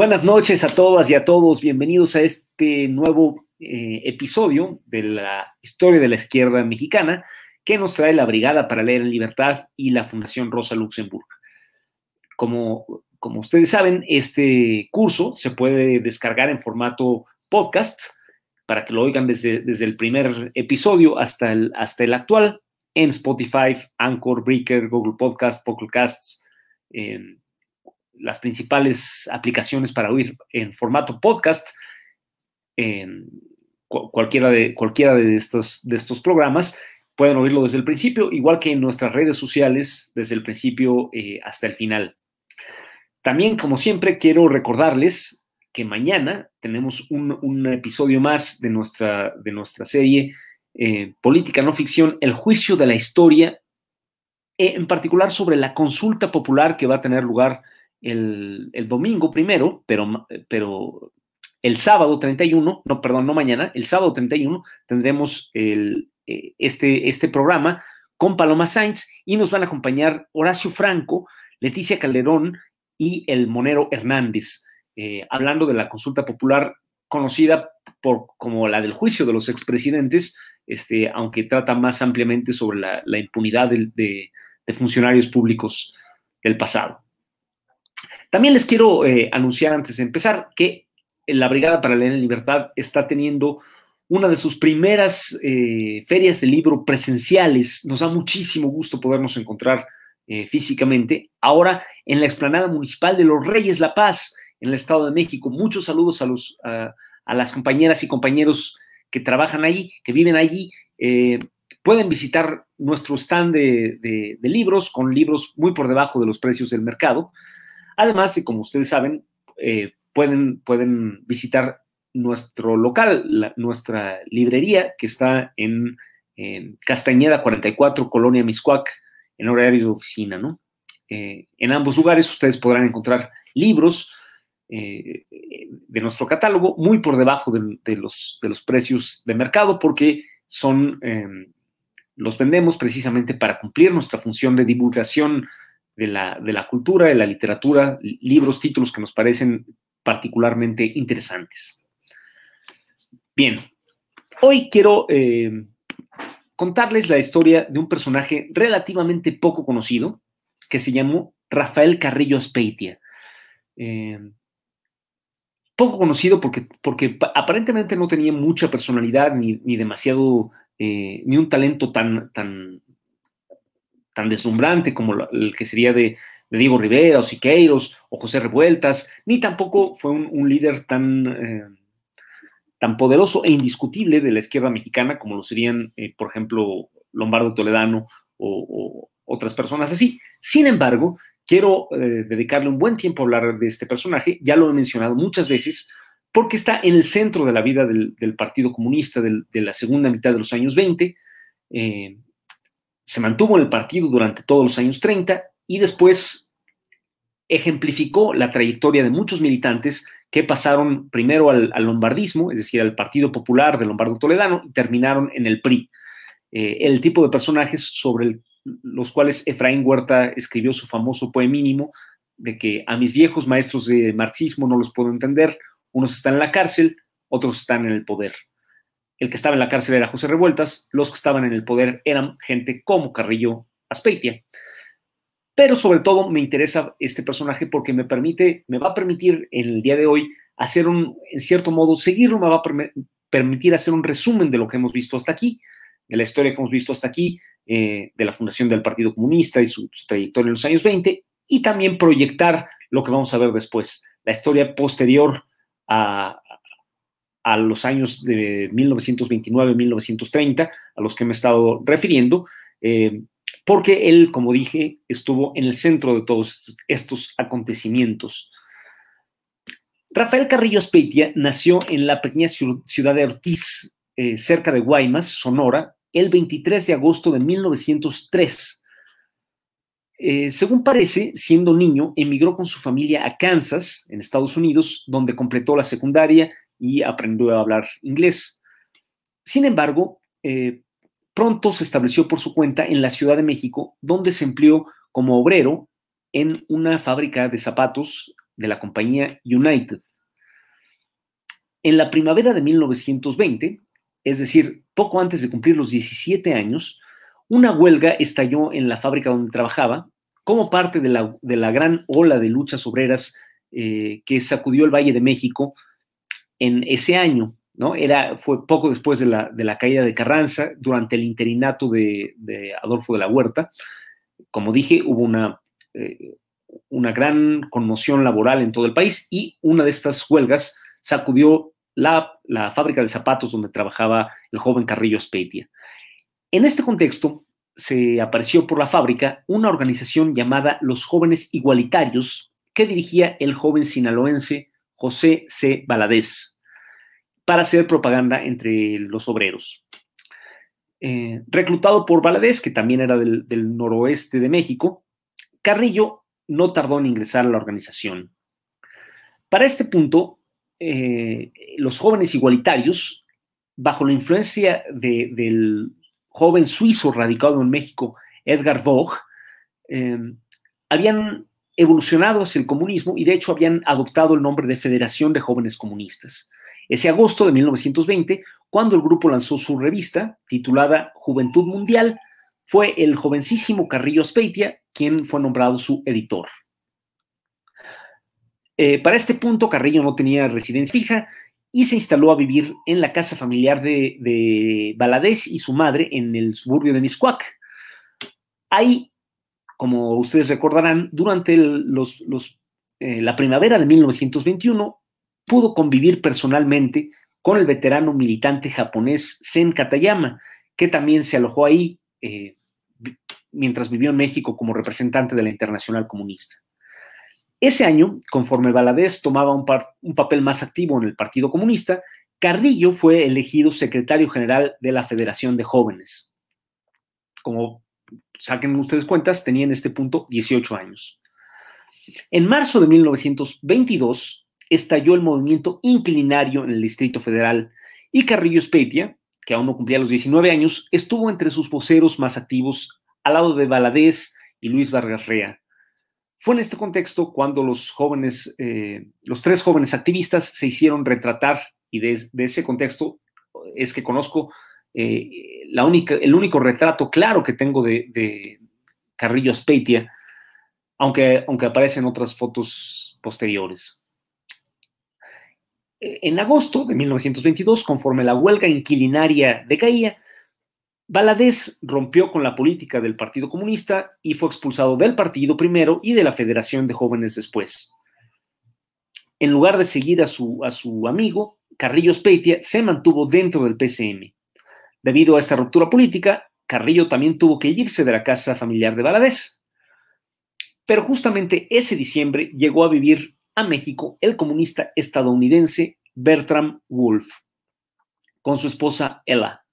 Buenas noches a todas y a todos. Bienvenidos a este nuevo eh, episodio de la historia de la izquierda mexicana que nos trae la Brigada para Leer en Libertad y la Fundación Rosa Luxemburg. Como, como ustedes saben, este curso se puede descargar en formato podcast para que lo oigan desde, desde el primer episodio hasta el, hasta el actual en Spotify, Anchor, Breaker, Google Podcasts, Podcasts, las principales aplicaciones para oír en formato podcast, en cualquiera de, cualquiera de, estos, de estos programas. Pueden oírlo desde el principio, igual que en nuestras redes sociales, desde el principio eh, hasta el final. También, como siempre, quiero recordarles que mañana tenemos un, episodio más de nuestra, de nuestra serie eh, Política no ficción, el juicio de la historia, eh, en particular sobre la consulta popular que va a tener lugar el, domingo primero, pero, pero el sábado 31, no, perdón, no mañana, el sábado 31 tendremos el, eh, este, este programa con Paloma Sainz y nos van a acompañar Horacio Franco, Leticia Calderón y el Monero Hernández, eh, hablando de la consulta popular conocida por, como la del juicio de los expresidentes, este, aunque trata más ampliamente sobre la, impunidad de funcionarios públicos del pasado. También les quiero eh, anunciar antes de empezar que la Brigada para la Libertad está teniendo una de sus primeras eh, ferias de libro presenciales. Nos da muchísimo gusto podernos encontrar eh, físicamente. Ahora en la explanada municipal de Los Reyes La Paz, en el Estado de México. Muchos saludos a, los, a, las compañeras y compañeros que trabajan allí, que viven allí. pueden visitar nuestro stand de libros con libros muy por debajo de los precios del mercado. Además, como ustedes saben, eh, pueden, pueden visitar nuestro local, nuestra librería, que está en, Castañeda 44, Colonia Miscuac, en horario de oficina, ¿no? Eh, en ambos lugares ustedes podrán encontrar libros eh, de nuestro catálogo muy por debajo de, los, de, los, precios de mercado porque son, los vendemos precisamente para cumplir nuestra función de divulgación de la, cultura, de la literatura, libros, títulos que nos parecen particularmente interesantes. Bien, hoy quiero eh, contarles la historia de un personaje relativamente poco conocido que se llamó Rafael Carrillo Aspeitia. Eh, poco conocido porque, porque aparentemente no tenía mucha personalidad ni, demasiado, eh, ni un talento tan, tan, tan deslumbrante como el que sería de, Diego Rivera o Siqueiros o José Revueltas, ni tampoco fue un, líder tan, eh, tan poderoso e indiscutible de la izquierda mexicana como lo serían, eh, por ejemplo, Lombardo Toledano o, otras personas así. Sin embargo, quiero eh, dedicarle un buen tiempo a hablar de este personaje, ya lo he mencionado muchas veces, porque está en el centro de la vida del, Partido Comunista de la segunda mitad de los años 20 se mantuvo en el partido durante todos los años 30 y después ejemplificó la trayectoria de muchos militantes que pasaron primero al, lombardismo, es decir, al Partido Popular de Lombardo Toledano, y terminaron en el PRI. Eh, el tipo de personajes sobre los cuales Efraín Huerta escribió su famoso poemínimo mínimo, de que a mis viejos maestros de marxismo no los puedo entender, unos están en la cárcel, otros están en el poder. El que estaba en la cárcel era José Revueltas, los que estaban en el poder eran gente como Carrillo Aspeitia. Pero sobre todo me interesa este personaje porque me permite, me va a permitir en el día de hoy hacer un, en cierto modo, seguirlo, me va a permitir hacer un resumen de lo que hemos visto hasta aquí, de la historia que hemos visto hasta aquí, eh, de la fundación del Partido Comunista y su, su trayectoria en los años 20, y también proyectar lo que vamos a ver después, la historia posterior a, a los años de 1929-1930, a los que me he estado refiriendo, eh, porque él, como dije, estuvo en el centro de todos estos acontecimientos. Rafael Carrillo Espeitia nació en la pequeña ciudad de Ortiz, eh, cerca de Guaymas, Sonora, el 23 de agosto de 1903 eh, según parece, siendo niño, emigró con su familia a Kansas, en Estados Unidos, donde completó la secundaria y aprendió a hablar inglés. Sin embargo, eh, pronto se estableció por su cuenta en la Ciudad de México, donde se empleó como obrero en una fábrica de zapatos de la compañía United. En la primavera de 1920, es decir, poco antes de cumplir los 17 años, una huelga estalló en la fábrica donde trabajaba como parte de la, gran ola de luchas obreras eh, que sacudió el Valle de México en ese año. ¿no? Era, fue poco después de la, de la caída de Carranza, durante el interinato de, de, Adolfo de la Huerta. Como dije, hubo una, eh, una gran conmoción laboral en todo el país y una de estas huelgas sacudió la, la, fábrica de zapatos donde trabajaba el joven Carrillo Speitia. En este contexto, se apareció por la fábrica una organización llamada Los Jóvenes Igualitarios, que dirigía el joven sinaloense José C. Baladés, para hacer propaganda entre los obreros. Eh, reclutado por Baladés, que también era del, noroeste de México, Carrillo no tardó en ingresar a la organización. Para este punto, eh, los jóvenes igualitarios, bajo la influencia del, joven suizo radicado en México, Edgar Vogt, em, habían evolucionado hacia el comunismo y de hecho habían adoptado el nombre de Federación de Jóvenes Comunistas. Ese agosto de 1920, cuando el grupo lanzó su revista titulada Juventud Mundial, fue el jovencísimo Carrillo Aspeitia quien fue nombrado su editor. Eh, para este punto, Carrillo no tenía residencia fija y se instaló a vivir en la casa familiar de, de y su madre en el suburbio de Miscuac. Ahí, como ustedes recordarán, durante los, los, eh, la primavera de 1921 pudo convivir personalmente con el veterano militante japonés Sen Katayama, que también se alojó ahí eh, mientras vivió en México como representante de la Internacional Comunista. Ese año, conforme Valadez tomaba un, papel más activo en el Partido Comunista, Carrillo fue elegido secretario general de la Federación de Jóvenes. Como saquen ustedes cuentas, tenía en este punto 18 años. En marzo de 1922 estalló el movimiento inclinario en el Distrito Federal y Carrillo Espeitia, que aún no cumplía los 19 años, estuvo entre sus voceros más activos al lado de Valadez y Luis Vargas Rea, fue en este contexto cuando los jóvenes, eh, los tres jóvenes activistas se hicieron retratar y de, ese contexto es que conozco eh, el único retrato claro que tengo de, Carrillo Aspeitia, aunque, aunque aparecen otras fotos posteriores. E, en agosto de 1922, conforme la huelga inquilinaria decaía, baladés rompió con la política del Partido Comunista y fue expulsado del partido primero y de la Federación de Jóvenes después. En lugar de seguir a su, amigo, Carrillo Speitia se mantuvo dentro del PCM. Debido a esta ruptura política, Carrillo también tuvo que irse de la casa familiar de baladés Pero justamente ese diciembre llegó a vivir a México el comunista estadounidense Bertram wolf con su esposa Ella.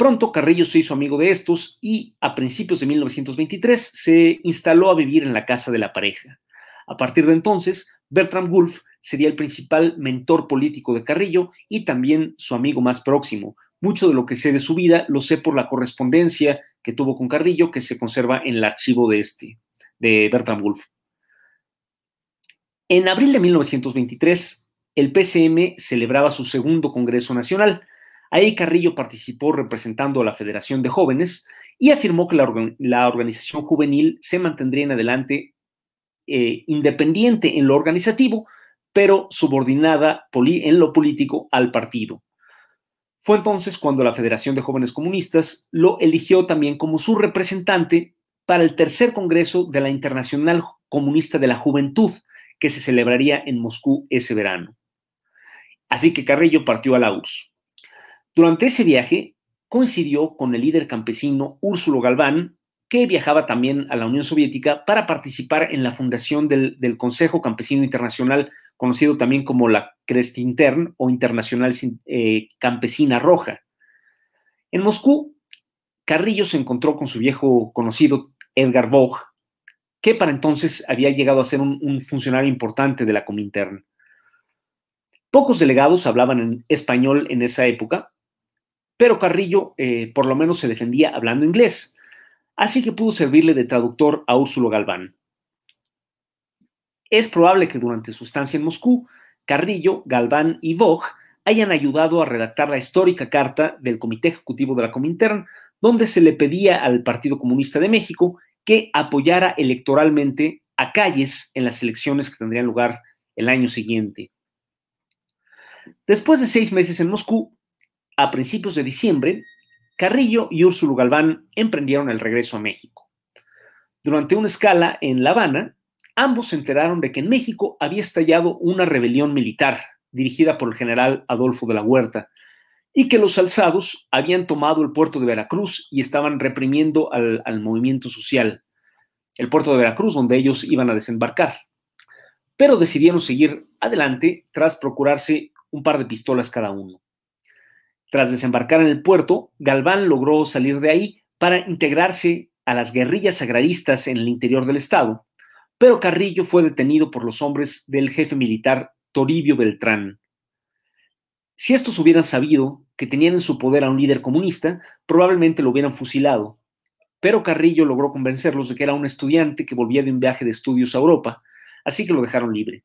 Pronto Carrillo se hizo amigo de estos y a principios de 1923 se instaló a vivir en la casa de la pareja. A partir de entonces, Bertram Wolf sería el principal mentor político de Carrillo y también su amigo más próximo. Mucho de lo que sé de su vida lo sé por la correspondencia que tuvo con Carrillo que se conserva en el archivo de este, de Bertram Wolf. En abril de 1923, el PCM celebraba su segundo Congreso Nacional, Ahí Carrillo participó representando a la Federación de Jóvenes y afirmó que la, organización juvenil se mantendría en adelante eh, independiente en lo organizativo, pero subordinada en lo político al partido. Fue entonces cuando la Federación de Jóvenes Comunistas lo eligió también como su representante para el tercer Congreso de la Internacional Comunista de la Juventud, que se celebraría en Moscú ese verano. Así que Carrillo partió a la durante ese viaje coincidió con el líder campesino Úrsulo Galván, que viajaba también a la Unión Soviética para participar en la fundación del, Consejo Campesino Internacional, conocido también como la Crest Intern o Internacional eh, Campesina Roja. En Moscú, Carrillo se encontró con su viejo conocido Edgar Vogt, que para entonces había llegado a ser un, un funcionario importante de la Comintern. Pocos delegados hablaban en español en esa época, pero Carrillo eh, por lo menos se defendía hablando inglés, así que pudo servirle de traductor a Úrsulo Galván. Es probable que durante su estancia en Moscú, Carrillo, Galván y vogt hayan ayudado a redactar la histórica carta del Comité Ejecutivo de la Comintern, donde se le pedía al Partido Comunista de México que apoyara electoralmente a Calles en las elecciones que tendrían lugar el año siguiente. Después de seis meses en Moscú, a principios de diciembre, Carrillo y Úrsulo Galván emprendieron el regreso a México. Durante una escala en La Habana, ambos se enteraron de que en México había estallado una rebelión militar dirigida por el general Adolfo de la Huerta y que los alzados habían tomado el puerto de Veracruz y estaban reprimiendo al, al movimiento social, el puerto de Veracruz donde ellos iban a desembarcar. Pero decidieron seguir adelante tras procurarse un par de pistolas cada uno. Tras desembarcar en el puerto, Galván logró salir de ahí para integrarse a las guerrillas agraristas en el interior del estado, pero Carrillo fue detenido por los hombres del jefe militar Toribio Beltrán. Si estos hubieran sabido que tenían en su poder a un líder comunista, probablemente lo hubieran fusilado, pero Carrillo logró convencerlos de que era un estudiante que volvía de un viaje de estudios a Europa, así que lo dejaron libre.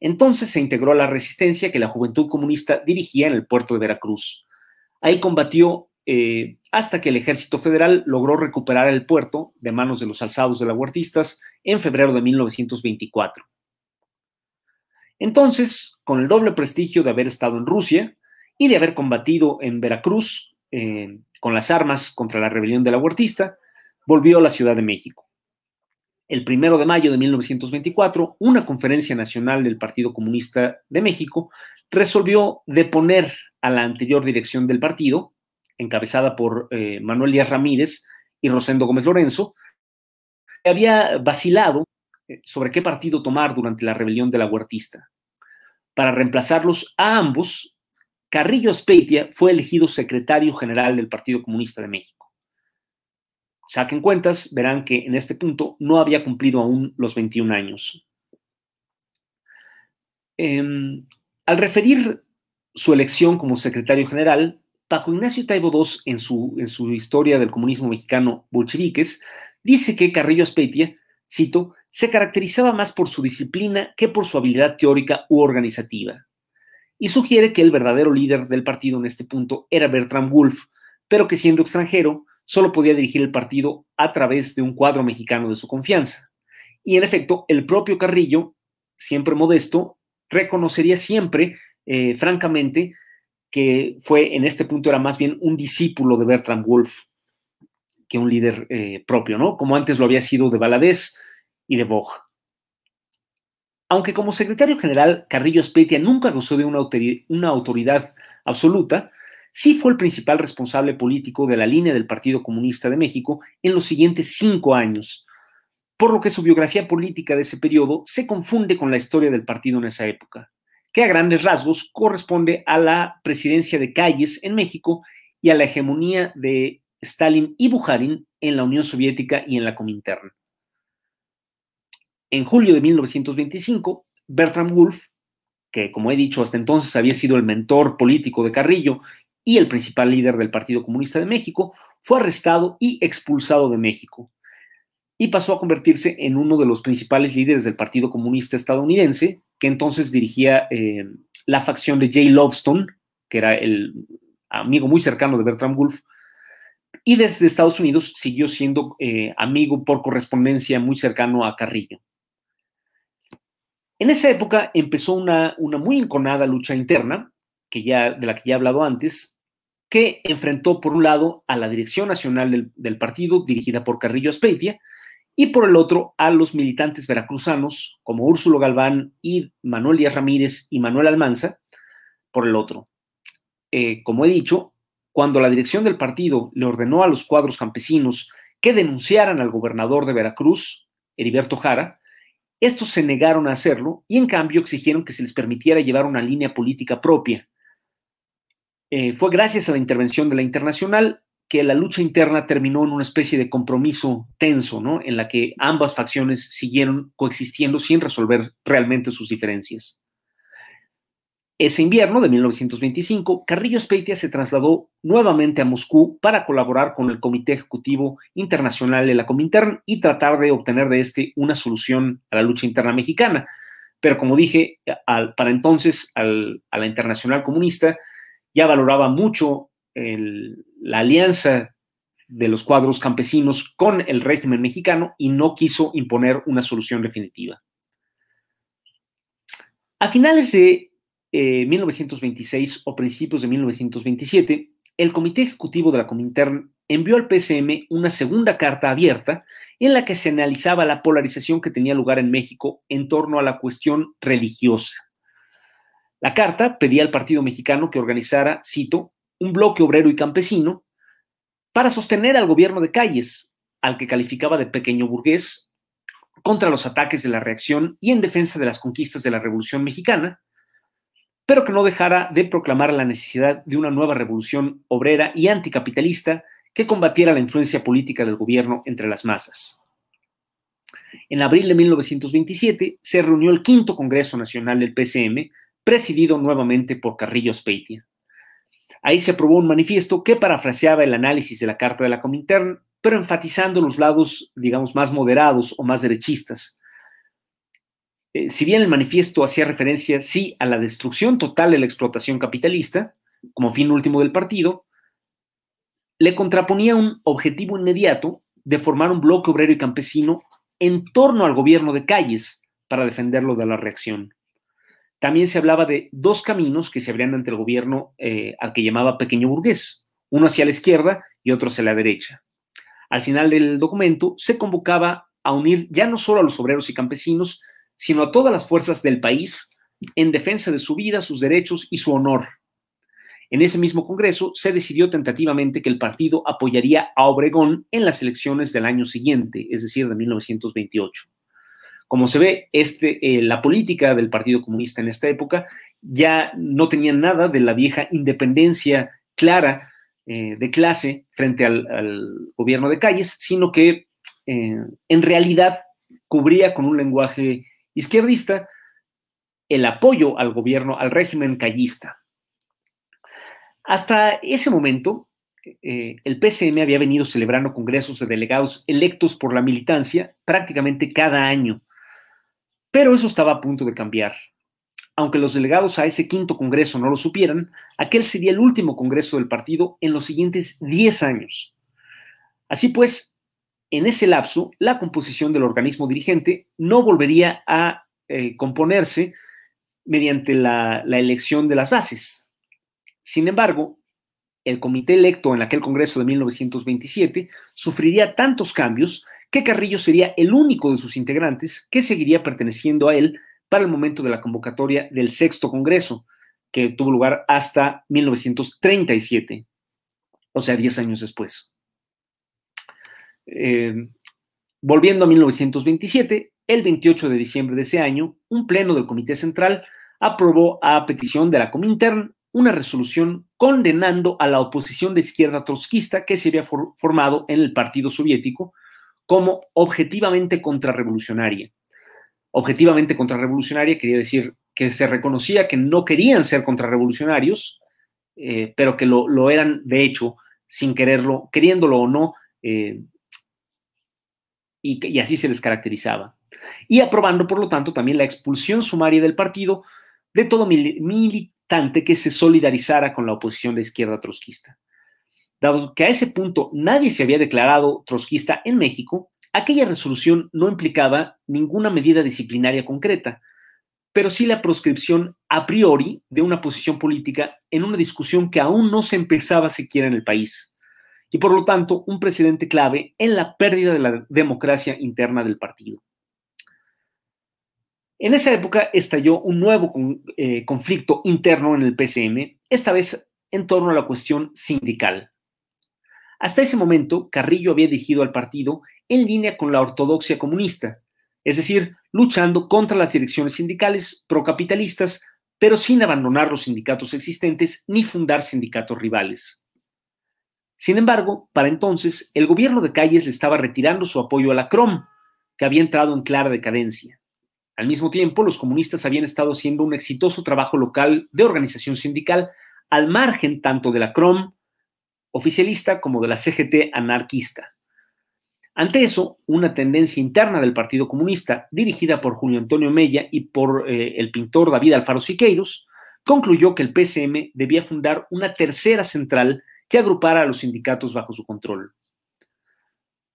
Entonces se integró a la resistencia que la juventud comunista dirigía en el puerto de Veracruz. Ahí combatió eh, hasta que el ejército federal logró recuperar el puerto de manos de los alzados de la huertistas en febrero de 1924. Entonces, con el doble prestigio de haber estado en Rusia y de haber combatido en Veracruz eh, con las armas contra la rebelión de la huertista, volvió a la Ciudad de México el primero de mayo de 1924, una conferencia nacional del Partido Comunista de México resolvió deponer a la anterior dirección del partido, encabezada por eh, Manuel Díaz Ramírez y Rosendo Gómez Lorenzo, que había vacilado eh, sobre qué partido tomar durante la rebelión de la huertista. Para reemplazarlos a ambos, Carrillo Aspeitia fue elegido secretario general del Partido Comunista de México. Saquen cuentas, verán que en este punto no había cumplido aún los 21 años. Em, al referir su elección como secretario general, Paco Ignacio Taibo II, en su, en su Historia del Comunismo Mexicano Bolcheviques, dice que Carrillo Aspetia, cito, se caracterizaba más por su disciplina que por su habilidad teórica u organizativa. Y sugiere que el verdadero líder del partido en este punto era Bertram Wolff, pero que siendo extranjero, solo podía dirigir el partido a través de un cuadro mexicano de su confianza. Y en efecto, el propio Carrillo, siempre modesto, reconocería siempre, eh, francamente, que fue en este punto era más bien un discípulo de Bertrand Wolff que un líder eh, propio, ¿no? Como antes lo había sido de Valadez y de Bog. Aunque como secretario general Carrillo Espetia nunca gozó de una autoridad absoluta, sí fue el principal responsable político de la línea del Partido Comunista de México en los siguientes cinco años, por lo que su biografía política de ese periodo se confunde con la historia del partido en esa época, que a grandes rasgos corresponde a la presidencia de Calles en México y a la hegemonía de Stalin y Bujarin en la Unión Soviética y en la Comintern. En julio de 1925, Bertram Wolf, que como he dicho hasta entonces había sido el mentor político de Carrillo y el principal líder del Partido Comunista de México, fue arrestado y expulsado de México y pasó a convertirse en uno de los principales líderes del Partido Comunista estadounidense, que entonces dirigía eh, la facción de Jay Lovestone, que era el amigo muy cercano de Bertram Wolfe, y desde Estados Unidos siguió siendo eh, amigo por correspondencia muy cercano a Carrillo. En esa época empezó una, una muy enconada lucha interna ya, de la que ya he hablado antes, que enfrentó por un lado a la Dirección Nacional del, partido, dirigida por Carrillo Aspeitia, y por el otro a los militantes veracruzanos, como Úrsulo Galván y Manuel Díaz Ramírez y Manuel Almanza, por el otro. Eh, como he dicho, cuando la dirección del partido le ordenó a los cuadros campesinos que denunciaran al gobernador de Veracruz, Heriberto Jara, estos se negaron a hacerlo y en cambio exigieron que se les permitiera llevar una línea política propia, eh, fue gracias a la intervención de la Internacional que la lucha interna terminó en una especie de compromiso tenso, En la que ambas facciones siguieron coexistiendo sin resolver realmente sus diferencias. Ese invierno de 1925, Carrillo Speitia se trasladó nuevamente a Moscú para colaborar con el Comité Ejecutivo Internacional de la Comintern y tratar de obtener de este una solución a la lucha interna mexicana. Pero como dije, para entonces a la Internacional Comunista ya valoraba mucho la alianza de los cuadros campesinos con el régimen mexicano y no quiso imponer una solución definitiva. A finales de 1926 eh, o principios de 1927, el Comité Ejecutivo de la Comintern envió al PSM una segunda carta abierta en la que se analizaba la polarización que tenía lugar en México en torno a la cuestión religiosa. La carta pedía al Partido Mexicano que organizara, cito, un bloque obrero y campesino para sostener al gobierno de Calles, al que calificaba de pequeño burgués, contra los ataques de la reacción y en defensa de las conquistas de la Revolución Mexicana, pero que no dejara de proclamar la necesidad de una nueva revolución obrera y anticapitalista que combatiera la influencia política del gobierno entre las masas. En abril de 1927 se reunió el quinto Congreso Nacional del PCM, presidido nuevamente por Carrillo Speitia. Ahí se aprobó un manifiesto que parafraseaba el análisis de la Carta de la Comintern, pero enfatizando los lados, digamos, más moderados o más derechistas. Eh, si bien el manifiesto hacía referencia, sí, a la destrucción total de la explotación capitalista, como fin último del partido, le contraponía un objetivo inmediato de formar un bloque obrero y campesino en torno al gobierno de Calles para defenderlo de la reacción también se hablaba de dos caminos que se abrían ante el gobierno eh, al que llamaba pequeño burgués, uno hacia la izquierda y otro hacia la derecha. Al final del documento se convocaba a unir ya no solo a los obreros y campesinos, sino a todas las fuerzas del país en defensa de su vida, sus derechos y su honor. En ese mismo Congreso se decidió tentativamente que el partido apoyaría a Obregón en las elecciones del año siguiente, es decir, de 1928. Como se ve, este, eh, la política del Partido Comunista en esta época ya no tenía nada de la vieja independencia clara eh, de clase frente al, gobierno de calles, sino que eh, en realidad cubría con un lenguaje izquierdista el apoyo al gobierno, al régimen callista. Hasta ese momento, el PCM había venido celebrando congresos de delegados electos por la militancia prácticamente cada año, pero eso estaba a punto de cambiar. Aunque los delegados a ese quinto Congreso no lo supieran, aquel sería el último Congreso del partido en los siguientes 10 años. Así pues, en ese lapso, la composición del organismo dirigente no volvería a eh, componerse mediante la, la elección de las bases. Sin embargo, el comité electo en aquel Congreso de 1927 sufriría tantos cambios que Carrillo sería el único de sus integrantes que seguiría perteneciendo a él para el momento de la convocatoria del sexto Congreso, que tuvo lugar hasta 1937, o sea, 10 años después. Eh, volviendo a 1927, el 28 de diciembre de ese año, un pleno del Comité Central aprobó a petición de la Comintern una resolución condenando a la oposición de izquierda trotskista que se había formado en el Partido Soviético como objetivamente contrarrevolucionaria. Objetivamente contrarrevolucionaria quería decir que se reconocía que no querían ser contrarrevolucionarios, eh, pero que lo, eran de hecho, sin quererlo, queriéndolo o no, eh, y así se les caracterizaba. Y aprobando, por lo tanto, también la expulsión sumaria del partido de todo militante que se solidarizara con la oposición de izquierda trotskista. Dado que a ese punto nadie se había declarado trotskista en México, aquella resolución no implicaba ninguna medida disciplinaria concreta, pero sí la proscripción a priori de una posición política en una discusión que aún no se empezaba siquiera en el país, y por lo tanto un precedente clave en la pérdida de la democracia interna del partido. En esa época estalló un nuevo eh, conflicto interno en el PCM, esta vez en torno a la cuestión sindical. Hasta ese momento, Carrillo había dirigido al partido en línea con la ortodoxia comunista, es decir, luchando contra las direcciones sindicales procapitalistas, pero sin abandonar los sindicatos existentes ni fundar sindicatos rivales. Sin embargo, para entonces, el gobierno de Calles le estaba retirando su apoyo a la CROM, que había entrado en clara decadencia. Al mismo tiempo, los comunistas habían estado haciendo un exitoso trabajo local de organización sindical al margen tanto de la CROM oficialista como de la CGT anarquista. Ante eso, una tendencia interna del Partido Comunista, dirigida por Julio Antonio Mella y por eh, el pintor David Alfaro Siqueiros, concluyó que el PCM debía fundar una tercera central que agrupara a los sindicatos bajo su control.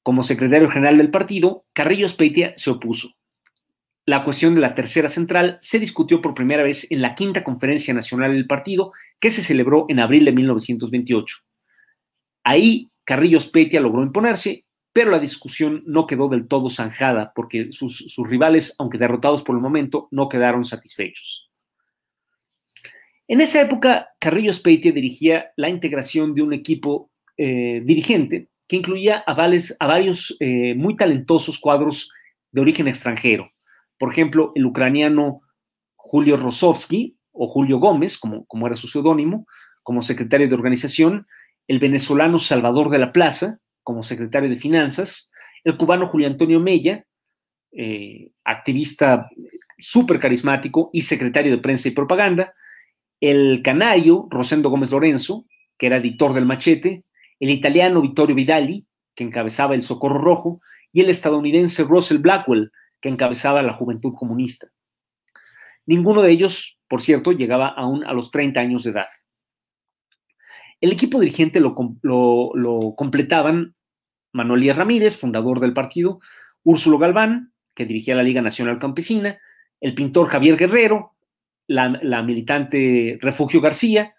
Como secretario general del partido, Carrillo Speitia se opuso. La cuestión de la tercera central se discutió por primera vez en la quinta conferencia nacional del partido que se celebró en abril de 1928. Ahí Carrillo Petia logró imponerse, pero la discusión no quedó del todo zanjada porque sus, rivales, aunque derrotados por el momento, no quedaron satisfechos. En esa época, Carrillo Petia dirigía la integración de un equipo eh, dirigente que incluía a, varios eh, muy talentosos cuadros de origen extranjero. Por ejemplo, el ucraniano Julio Rosovsky o Julio Gómez, como, como era su seudónimo, como secretario de organización, el venezolano Salvador de la Plaza como secretario de Finanzas, el cubano Julio Antonio Mella, eh, activista súper carismático y secretario de prensa y propaganda, el canario Rosendo Gómez Lorenzo, que era editor del Machete, el italiano Vittorio Vidali, que encabezaba el Socorro Rojo, y el estadounidense Russell Blackwell, que encabezaba la Juventud Comunista. Ninguno de ellos, por cierto, llegaba aún a los 30 años de edad. El equipo dirigente lo, completaban Manuel Ramírez, fundador del partido, Úrsulo Galván, que dirigía la Liga Nacional Campesina, el pintor Javier Guerrero, la, militante Refugio García,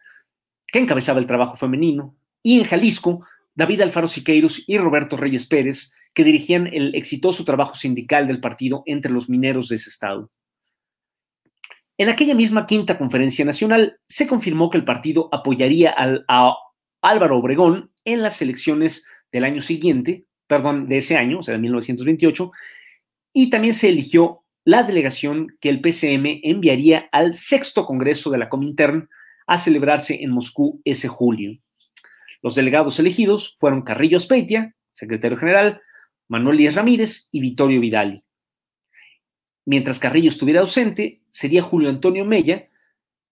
que encabezaba el trabajo femenino, y en Jalisco, David Alfaro Siqueiros y Roberto Reyes Pérez, que dirigían el exitoso trabajo sindical del partido entre los mineros de ese estado. En aquella misma quinta conferencia nacional se confirmó que el partido apoyaría al, a Álvaro Obregón en las elecciones del año siguiente, perdón, de ese año, o sea, de 1928, y también se eligió la delegación que el PCM enviaría al sexto Congreso de la Comintern a celebrarse en Moscú ese julio. Los delegados elegidos fueron Carrillo Aspetia, secretario general, Manuel Díaz Ramírez y Vittorio Vidali. Mientras Carrillo estuviera ausente, sería Julio Antonio Mella,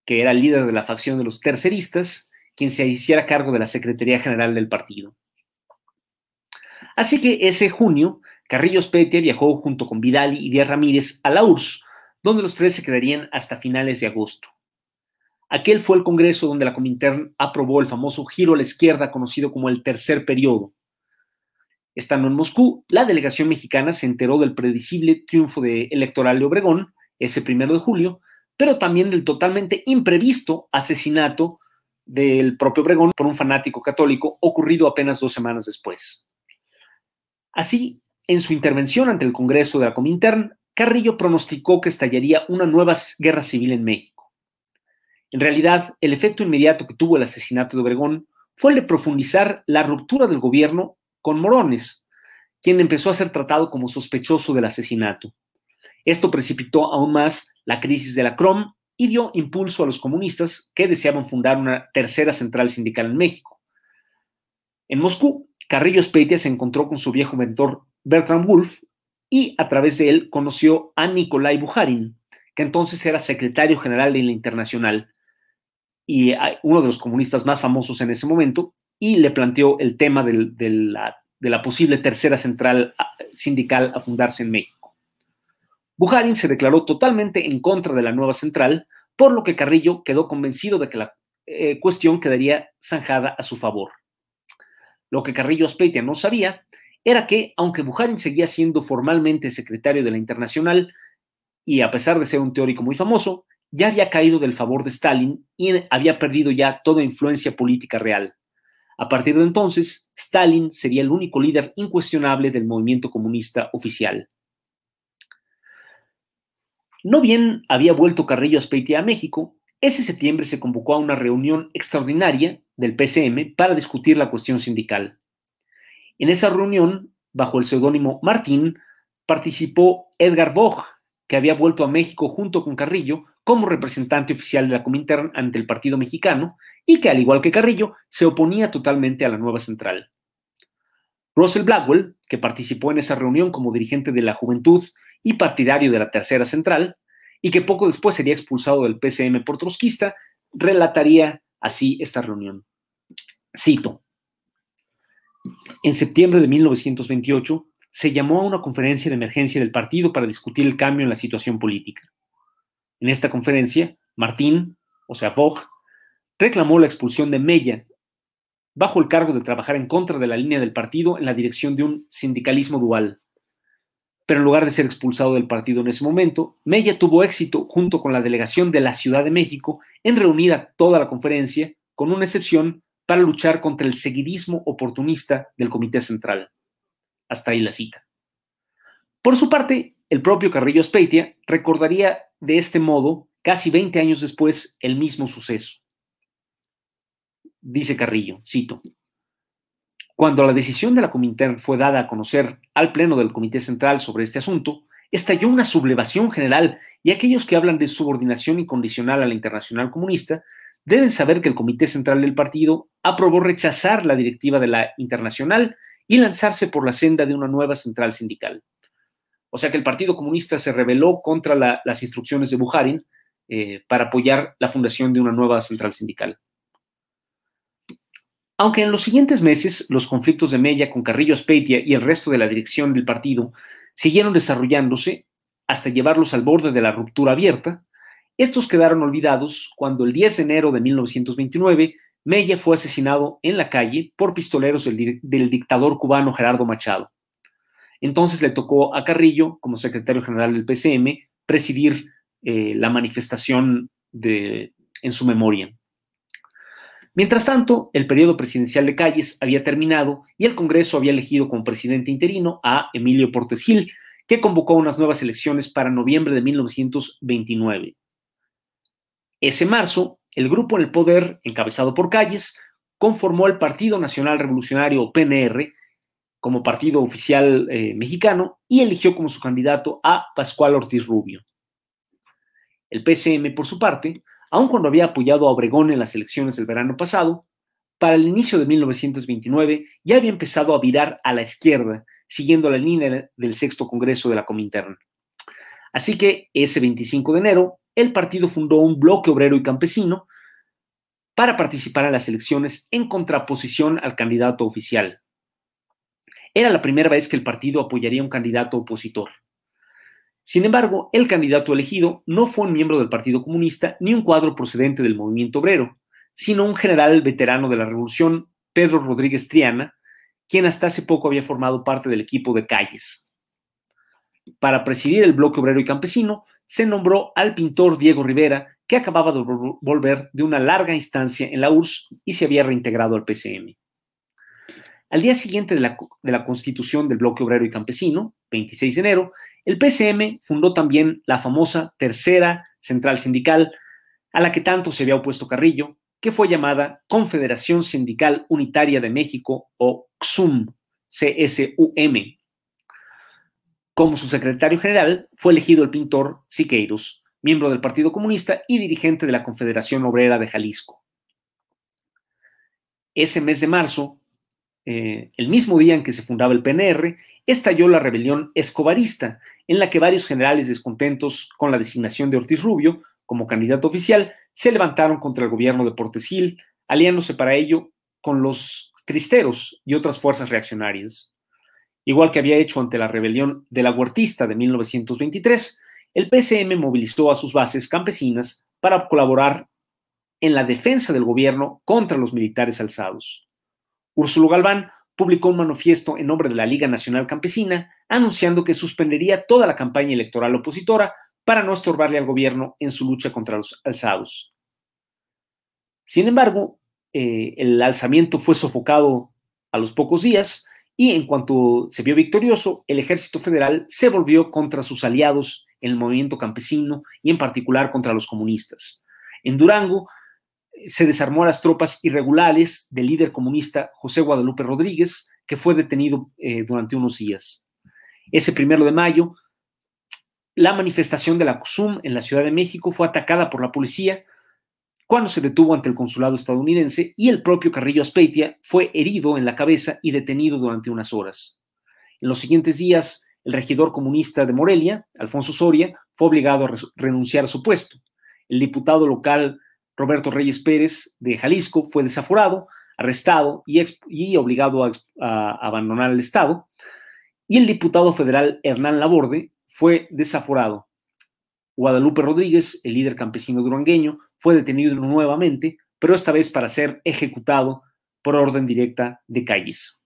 que era el líder de la facción de los terceristas, quien se hiciera cargo de la Secretaría General del partido. Así que ese junio, Carrillo Spetia viajó junto con Vidal y Díaz Ramírez a la URSS, donde los tres se quedarían hasta finales de agosto. Aquel fue el congreso donde la Comintern aprobó el famoso giro a la izquierda conocido como el tercer periodo, Estando en Moscú, la delegación mexicana se enteró del predecible triunfo de electoral de Obregón ese primero de julio, pero también del totalmente imprevisto asesinato del propio Obregón por un fanático católico ocurrido apenas dos semanas después. Así, en su intervención ante el Congreso de la Comintern, Carrillo pronosticó que estallaría una nueva guerra civil en México. En realidad, el efecto inmediato que tuvo el asesinato de Obregón fue el de profundizar la ruptura del gobierno con Morones, quien empezó a ser tratado como sospechoso del asesinato. Esto precipitó aún más la crisis de la CROM y dio impulso a los comunistas que deseaban fundar una tercera central sindical en México. En Moscú, Carrillo Speitia se encontró con su viejo mentor Bertrand Wolff y a través de él conoció a Nikolai Bujarin, que entonces era secretario general de la Internacional y eh, uno de los comunistas más famosos en ese momento, y le planteó el tema de, la, posible tercera central ah, sindical a fundarse en México. Bujarin se declaró totalmente en contra de la nueva central, por lo que Carrillo quedó convencido de que la eh, cuestión quedaría zanjada a su favor. Lo que Carrillo Aspetia no sabía era que, aunque Bujarin seguía siendo formalmente secretario de la Internacional, y a pesar de ser un teórico muy famoso, ya había caído del favor de Stalin y había perdido ya toda influencia política real. A partir de entonces, Stalin sería el único líder incuestionable del movimiento comunista oficial. No bien había vuelto Carrillo Azpeitia a México, ese septiembre se convocó a una reunión extraordinaria del PCM para discutir la cuestión sindical. En esa reunión, bajo el seudónimo Martín, participó Edgar Bog, que había vuelto a México junto con Carrillo como representante oficial de la Comintern ante el Partido Mexicano y que, al igual que Carrillo, se oponía totalmente a la nueva central. Russell Blackwell, que participó en esa reunión como dirigente de la Juventud y partidario de la Tercera Central, y que poco después sería expulsado del PCM por trotskista, relataría así esta reunión. Cito. En septiembre de 1928 se llamó a una conferencia de emergencia del partido para discutir el cambio en la situación política. En esta conferencia, Martín, o sea, Pog, reclamó la expulsión de Mella bajo el cargo de trabajar en contra de la línea del partido en la dirección de un sindicalismo dual. Pero en lugar de ser expulsado del partido en ese momento, Mella tuvo éxito junto con la delegación de la Ciudad de México en reunir a toda la conferencia, con una excepción, para luchar contra el seguidismo oportunista del Comité Central. Hasta ahí la cita. Por su parte, el propio Carrillo Speitia recordaría de este modo, casi 20 años después, el mismo suceso. Dice Carrillo, cito, cuando la decisión de la Comintern fue dada a conocer al Pleno del Comité Central sobre este asunto, estalló una sublevación general y aquellos que hablan de subordinación incondicional a la internacional comunista deben saber que el Comité Central del Partido aprobó rechazar la directiva de la internacional y lanzarse por la senda de una nueva central sindical. O sea que el Partido Comunista se rebeló contra las instrucciones de Bujarin eh, para apoyar la fundación de una nueva central sindical. Aunque en los siguientes meses los conflictos de Mella con Carrillo Aspeitia y el resto de la dirección del partido siguieron desarrollándose hasta llevarlos al borde de la ruptura abierta, estos quedaron olvidados cuando el 10 de enero de 1929 Mella fue asesinado en la calle por pistoleros del dictador cubano Gerardo Machado. Entonces le tocó a Carrillo, como secretario general del PCM, presidir eh, la manifestación de, en su memoria. Mientras tanto, el periodo presidencial de Calles había terminado y el Congreso había elegido como presidente interino a Emilio Portesil, que convocó unas nuevas elecciones para noviembre de 1929. Ese marzo, el grupo en el poder, encabezado por Calles, conformó el Partido Nacional Revolucionario PNR, como partido oficial eh, mexicano y eligió como su candidato a Pascual Ortiz Rubio. El PCM, por su parte, aun cuando había apoyado a Obregón en las elecciones del verano pasado, para el inicio de 1929 ya había empezado a virar a la izquierda, siguiendo la línea del sexto Congreso de la Comintern. Así que ese 25 de enero, el partido fundó un bloque obrero y campesino para participar en las elecciones en contraposición al candidato oficial, era la primera vez que el partido apoyaría a un candidato opositor. Sin embargo, el candidato elegido no fue un miembro del Partido Comunista ni un cuadro procedente del movimiento obrero, sino un general veterano de la Revolución, Pedro Rodríguez Triana, quien hasta hace poco había formado parte del equipo de calles. Para presidir el bloque obrero y campesino, se nombró al pintor Diego Rivera, que acababa de volver de una larga instancia en la URSS y se había reintegrado al PCM. Al día siguiente de la, constitución del bloque obrero y campesino, 26 de enero, el PCM fundó también la famosa Tercera Central Sindical, a la que tanto se había opuesto Carrillo, que fue llamada Confederación Sindical Unitaria de México o XUM, CSUM. Como su secretario general fue elegido el pintor Siqueiros, miembro del Partido Comunista y dirigente de la Confederación Obrera de Jalisco. Ese mes de marzo, eh, el mismo día en que se fundaba el PNR, estalló la rebelión escobarista, en la que varios generales descontentos con la designación de Ortiz Rubio como candidato oficial se levantaron contra el gobierno de Portesil, aliándose para ello con los cristeros y otras fuerzas reaccionarias. Igual que había hecho ante la rebelión de la Huertista de 1923, el PCM movilizó a sus bases campesinas para colaborar en la defensa del gobierno contra los militares alzados. Úrsulo Galván publicó un manifiesto en nombre de la Liga Nacional Campesina anunciando que suspendería toda la campaña electoral opositora para no estorbarle al gobierno en su lucha contra los alzados. Sin embargo, eh, el alzamiento fue sofocado a los pocos días y en cuanto se vio victorioso, el ejército federal se volvió contra sus aliados en el movimiento campesino y en particular contra los comunistas. En Durango, se desarmó a las tropas irregulares del líder comunista José Guadalupe Rodríguez, que fue detenido eh, durante unos días. Ese primero de mayo, la manifestación de la COSUM en la Ciudad de México fue atacada por la policía cuando se detuvo ante el consulado estadounidense y el propio Carrillo Aspeitia fue herido en la cabeza y detenido durante unas horas. En los siguientes días, el regidor comunista de Morelia, Alfonso Soria, fue obligado a renunciar a su puesto. El diputado local Roberto Reyes Pérez de Jalisco fue desaforado, arrestado y, obligado a, a, abandonar el Estado. Y el diputado federal Hernán Laborde fue desaforado. Guadalupe Rodríguez, el líder campesino durangueño, fue detenido nuevamente, pero esta vez para ser ejecutado por orden directa de Calles.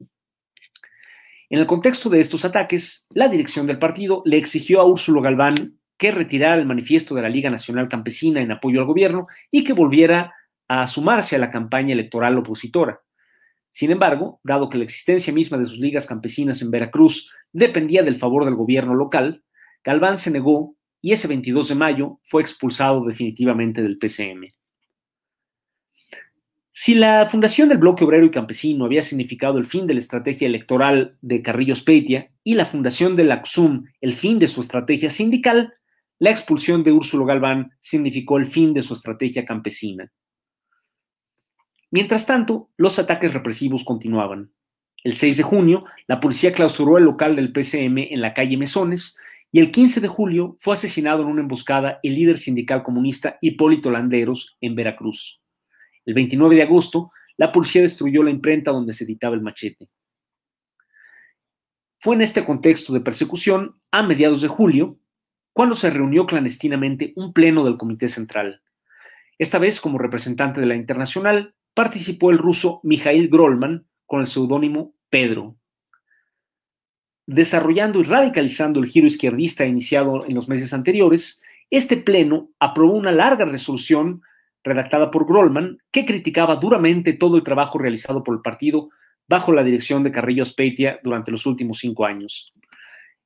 En el contexto de estos ataques, la dirección del partido le exigió a Úrsulo Galván que retirara el manifiesto de la Liga Nacional Campesina en apoyo al gobierno y que volviera a sumarse a la campaña electoral opositora. Sin embargo, dado que la existencia misma de sus ligas campesinas en Veracruz dependía del favor del gobierno local, Galván se negó y ese 22 de mayo fue expulsado definitivamente del PCM. Si la fundación del bloque obrero y campesino había significado el fin de la estrategia electoral de Carrillos Peitia y la fundación de la el fin de su estrategia sindical, la expulsión de Úrsulo Galván significó el fin de su estrategia campesina. Mientras tanto, los ataques represivos continuaban. El 6 de junio, la policía clausuró el local del PCM en la calle Mesones y el 15 de julio fue asesinado en una emboscada el líder sindical comunista Hipólito Landeros en Veracruz. El 29 de agosto, la policía destruyó la imprenta donde se editaba el machete. Fue en este contexto de persecución, a mediados de julio, cuando se reunió clandestinamente un pleno del Comité Central. Esta vez, como representante de la Internacional, participó el ruso Mikhail Grolman con el seudónimo Pedro. Desarrollando y radicalizando el giro izquierdista iniciado en los meses anteriores, este pleno aprobó una larga resolución redactada por Grolman que criticaba duramente todo el trabajo realizado por el partido bajo la dirección de Carrillo Speitia durante los últimos cinco años.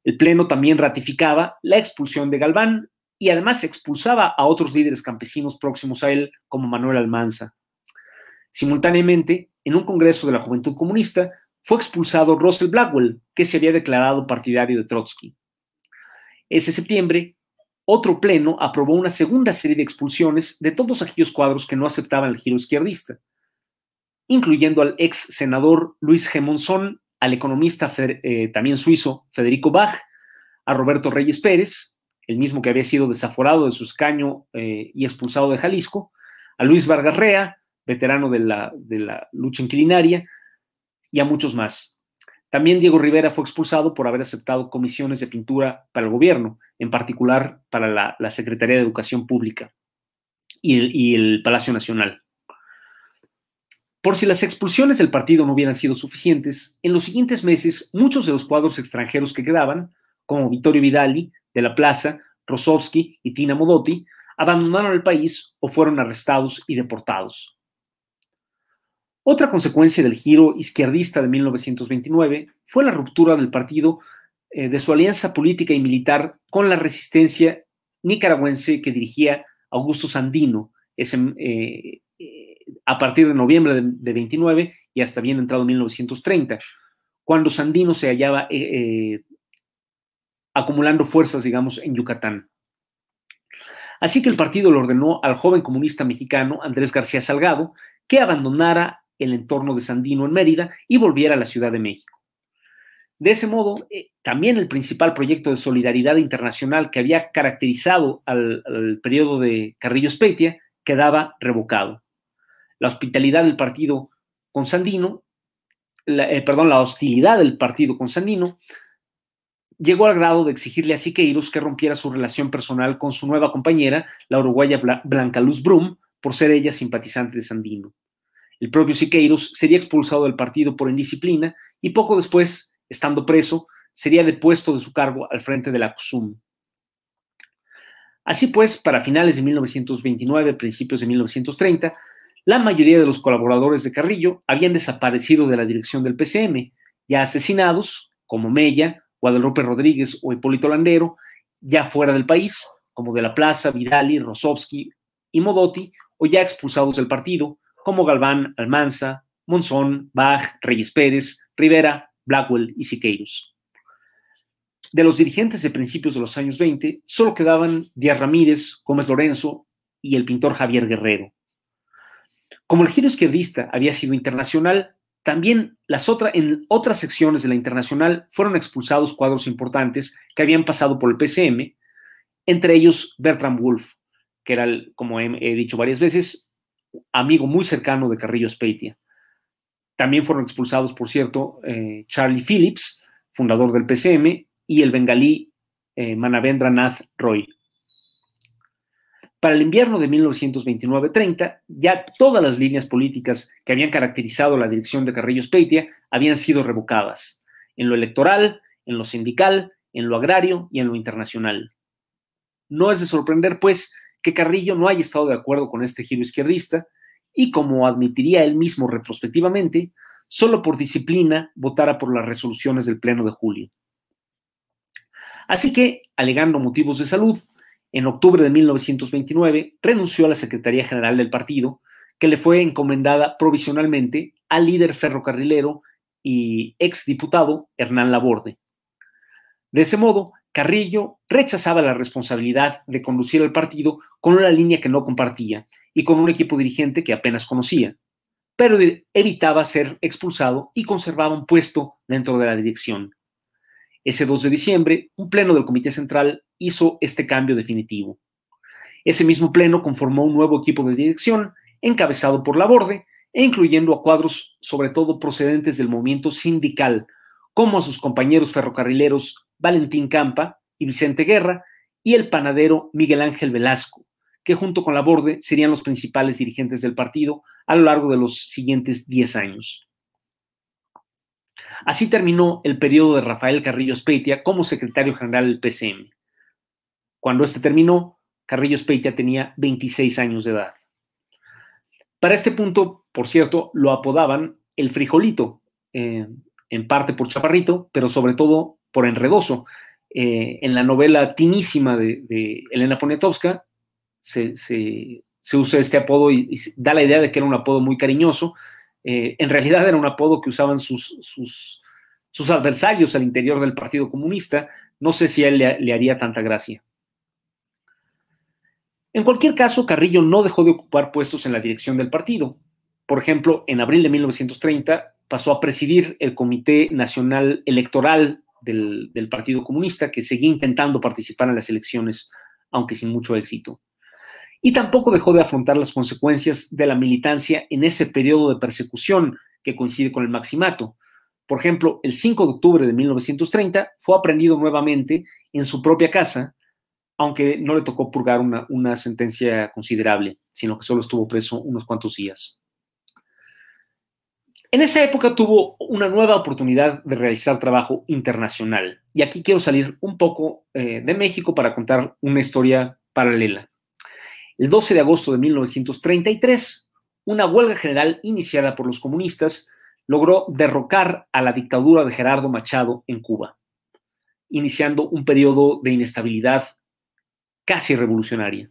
El Pleno también ratificaba la expulsión de Galván y además expulsaba a otros líderes campesinos próximos a él, como Manuel Almanza. Simultáneamente, en un congreso de la Juventud Comunista, fue expulsado Russell Blackwell, que se había declarado partidario de Trotsky. Ese septiembre, otro pleno aprobó una segunda serie de expulsiones de todos aquellos cuadros que no aceptaban el giro izquierdista, incluyendo al ex senador Luis G al economista eh, también suizo Federico Bach, a Roberto Reyes Pérez, el mismo que había sido desaforado de su escaño eh, y expulsado de Jalisco, a Luis Vargarrea, veterano de la, de la lucha inquilinaria, y a muchos más. También Diego Rivera fue expulsado por haber aceptado comisiones de pintura para el gobierno, en particular para la, Secretaría de Educación Pública y el Palacio Nacional. Por si las expulsiones del partido no hubieran sido suficientes, en los siguientes meses muchos de los cuadros extranjeros que quedaban, como Vittorio Vidali, De la Plaza, Rosowski y Tina Modotti, abandonaron el país o fueron arrestados y deportados. Otra consecuencia del giro izquierdista de 1929 fue la ruptura del partido eh, de su alianza política y militar con la resistencia nicaragüense que dirigía Augusto Sandino, ese eh, a partir de noviembre de, 29 y hasta bien entrado 1930, cuando Sandino se hallaba eh, eh, acumulando fuerzas, digamos, en Yucatán. Así que el partido le ordenó al joven comunista mexicano Andrés García Salgado que abandonara el entorno de Sandino en Mérida y volviera a la Ciudad de México. De ese modo, eh, también el principal proyecto de solidaridad internacional que había caracterizado al, al periodo de Carrillo Espetia quedaba revocado la hospitalidad del partido con Sandino, eh, perdón, la hostilidad del partido con Sandino, llegó al grado de exigirle a Siqueiros que rompiera su relación personal con su nueva compañera, la uruguaya Blanca Luz Brum, por ser ella simpatizante de Sandino. El propio Siqueiros sería expulsado del partido por indisciplina y poco después, estando preso, sería depuesto de su cargo al frente de la CUSUM. Así pues, para finales de 1929, principios de 1930, la mayoría de los colaboradores de Carrillo habían desaparecido de la dirección del PCM, ya asesinados, como Mella, Guadalupe Rodríguez o Hipólito Landero, ya fuera del país, como De la Plaza, Vidali, Rosovsky y Modotti, o ya expulsados del partido, como Galván, Almanza, Monzón, Bach, Reyes Pérez, Rivera, Blackwell y Siqueiros. De los dirigentes de principios de los años 20, solo quedaban Díaz Ramírez, Gómez Lorenzo y el pintor Javier Guerrero. Como el giro izquierdista había sido internacional, también las otras en otras secciones de la internacional fueron expulsados cuadros importantes que habían pasado por el PCM, entre ellos Bertram Wolf, que era, como he, dicho varias veces, amigo muy cercano de Carrillo Speitia. También fueron expulsados, por cierto, eh, Charlie Phillips, fundador del PCM, y el bengalí eh, Manavendra Nath Roy. Para el invierno de 1929-30, ya todas las líneas políticas que habían caracterizado la dirección de Carrillo Speitia habían sido revocadas, en lo electoral, en lo sindical, en lo agrario y en lo internacional. No es de sorprender, pues, que Carrillo no haya estado de acuerdo con este giro izquierdista y, como admitiría él mismo retrospectivamente, solo por disciplina votara por las resoluciones del Pleno de Julio. Así que, alegando motivos de salud, en octubre de 1929 renunció a la Secretaría General del partido, que le fue encomendada provisionalmente al líder ferrocarrilero y exdiputado Hernán Laborde. De ese modo, Carrillo rechazaba la responsabilidad de conducir al partido con una línea que no compartía y con un equipo dirigente que apenas conocía, pero evitaba ser expulsado y conservaba un puesto dentro de la dirección. Ese 2 de diciembre, un pleno del Comité Central hizo este cambio definitivo. Ese mismo pleno conformó un nuevo equipo de dirección, encabezado por Laborde, e incluyendo a cuadros sobre todo procedentes del movimiento sindical, como a sus compañeros ferrocarrileros Valentín Campa y Vicente Guerra, y el panadero Miguel Ángel Velasco, que junto con Laborde serían los principales dirigentes del partido a lo largo de los siguientes 10 años. Así terminó el periodo de Rafael Carrillo Espeitia como secretario general del PCM. Cuando este terminó, Carrillo ya tenía 26 años de edad. Para este punto, por cierto, lo apodaban el frijolito, eh, en parte por chaparrito, pero sobre todo por enredoso. Eh, en la novela tinísima de, Elena Poniatowska se, usa este apodo y, da la idea de que era un apodo muy cariñoso. Eh, en realidad era un apodo que usaban sus, adversarios al interior del Partido Comunista. No sé si a él le haría tanta gracia. En cualquier caso, Carrillo no dejó de ocupar puestos en la dirección del partido. Por ejemplo, en abril de 1930 pasó a presidir el Comité Nacional Electoral del, Partido Comunista, que seguía intentando participar en las elecciones, aunque sin mucho éxito. Y tampoco dejó de afrontar las consecuencias de la militancia en ese periodo de persecución que coincide con el maximato. Por ejemplo, el 5 de octubre de 1930 fue aprendido nuevamente en su propia casa aunque no le tocó purgar una, sentencia considerable, sino que solo estuvo preso unos cuantos días. En esa época tuvo una nueva oportunidad de realizar trabajo internacional. Y aquí quiero salir un poco eh, de México para contar una historia paralela. El 12 de agosto de 1933, una huelga general iniciada por los comunistas logró derrocar a la dictadura de Gerardo Machado en Cuba, iniciando un periodo de inestabilidad casi revolucionaria.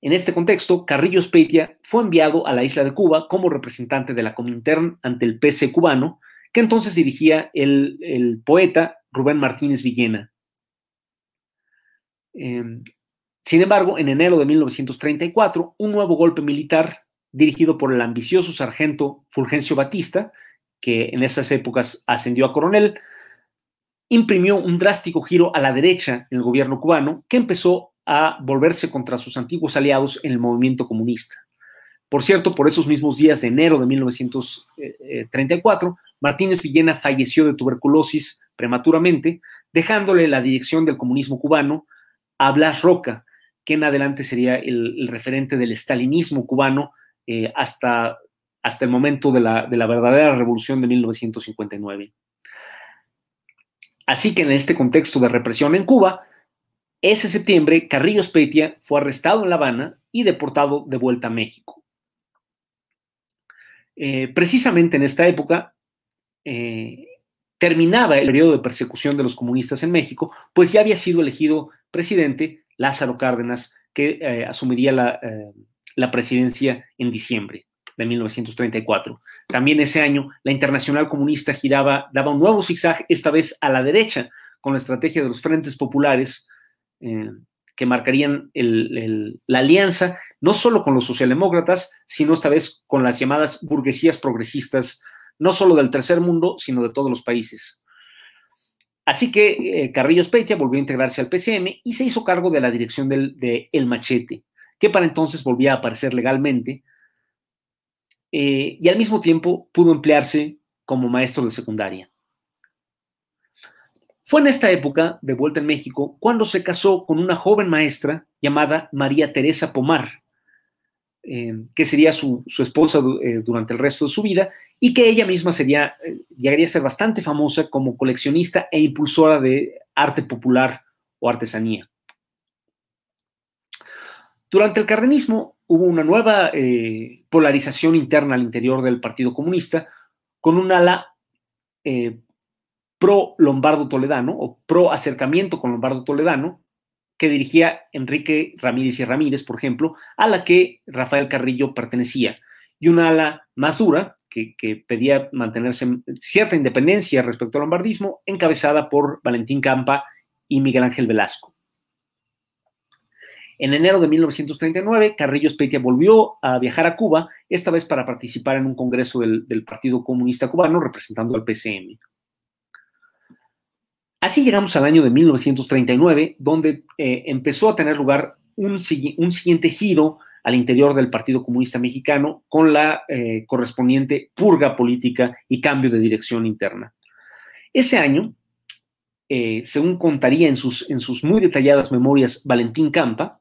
En este contexto, Carrillo Espeitia fue enviado a la isla de Cuba como representante de la Comintern ante el PC cubano, que entonces dirigía el, poeta Rubén Martínez Villena. Em, sin embargo, en enero de 1934, un nuevo golpe militar dirigido por el ambicioso sargento Fulgencio Batista, que en esas épocas ascendió a coronel, imprimió un drástico giro a la derecha en el gobierno cubano que empezó a volverse contra sus antiguos aliados en el movimiento comunista. Por cierto, por esos mismos días de enero de 1934, Martínez Villena falleció de tuberculosis prematuramente, dejándole la dirección del comunismo cubano a Blas Roca, que en adelante sería el, referente del estalinismo cubano eh, hasta, hasta el momento de la, de la verdadera revolución de 1959. Así que en este contexto de represión en Cuba, ese septiembre Carrillo Espeitia fue arrestado en La Habana y deportado de vuelta a México. Eh, precisamente en esta época eh, terminaba el periodo de persecución de los comunistas en México, pues ya había sido elegido presidente Lázaro Cárdenas, que eh, asumiría la presidencia en diciembre de 1934. También ese año, la Internacional Comunista giraba, daba un nuevo zigzag, esta vez a la derecha, con la estrategia de los frentes populares eh, que marcarían la alianza, no solo con los socialdemócratas, sino esta vez con las llamadas burguesías progresistas, no solo del tercer mundo, sino de todos los países. Así que eh, Carrillo Speitia volvió a integrarse al PCM y se hizo cargo de la dirección del, El Machete, que para entonces volvía a aparecer legalmente eh, y al mismo tiempo pudo emplearse como maestro de secundaria. Fue en esta época, de vuelta en México, cuando se casó con una joven maestra llamada María Teresa Pomar, eh, que sería su, esposa eh, durante el resto de su vida y que ella misma sería, llegaría a ser bastante famosa como coleccionista e impulsora de arte popular o artesanía. Durante el cardenismo, hubo una nueva eh, polarización interna al interior del Partido Comunista con un ala eh, pro Lombardo Toledano o pro acercamiento con Lombardo Toledano que dirigía Enrique Ramírez y Ramírez, por ejemplo, a la que Rafael Carrillo pertenecía, y una ala más dura que, que pedía mantenerse cierta independencia respecto al lombardismo, encabezada por Valentín Campa y Miguel Ángel Velasco. En enero de 1939, Carrillo Spetia volvió a viajar a Cuba, esta vez para participar en un congreso del, Partido Comunista Cubano representando al PCM. Así llegamos al año de 1939, donde eh, empezó a tener lugar un, siguiente giro al interior del Partido Comunista Mexicano con la eh, correspondiente purga política y cambio de dirección interna. Ese año, eh, según contaría en sus muy detalladas memorias Valentín Campa,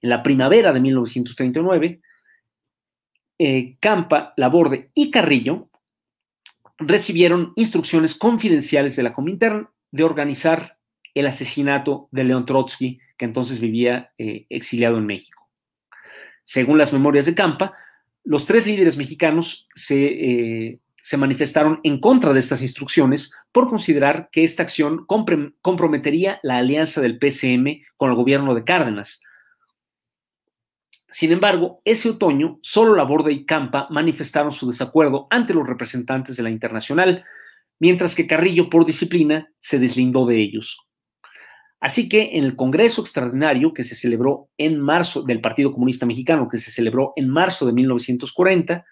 en la primavera de 1939, eh, Campa, Laborde y Carrillo recibieron instrucciones confidenciales de la Comintern de organizar el asesinato de León Trotsky, que entonces vivía eh, exiliado en México. Según las memorias de Campa, los tres líderes mexicanos se eh, manifestaron en contra de estas instrucciones por considerar que esta acción comprometería la alianza del PCM con el gobierno de Cárdenas, sin embargo, ese otoño, solo Laborde y Campa manifestaron su desacuerdo ante los representantes de la Internacional, mientras que Carrillo, por disciplina, se deslindó de ellos. Así que en el Congreso Extraordinario que se celebró en marzo del Partido Comunista Mexicano, que se celebró en marzo de 1940,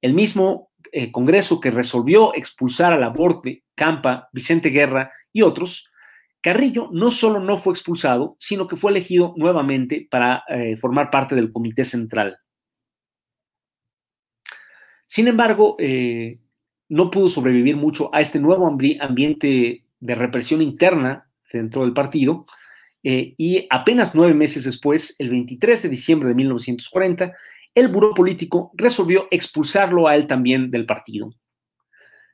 el mismo eh, Congreso que resolvió expulsar a Laborde, Campa, Vicente Guerra y otros, Carrillo no solo no fue expulsado, sino que fue elegido nuevamente para eh, formar parte del Comité Central. Sin embargo, eh, no pudo sobrevivir mucho a este nuevo ambiente de represión interna dentro del partido eh, y apenas nueve meses después, el 23 de diciembre de 1940, el buró político resolvió expulsarlo a él también del partido.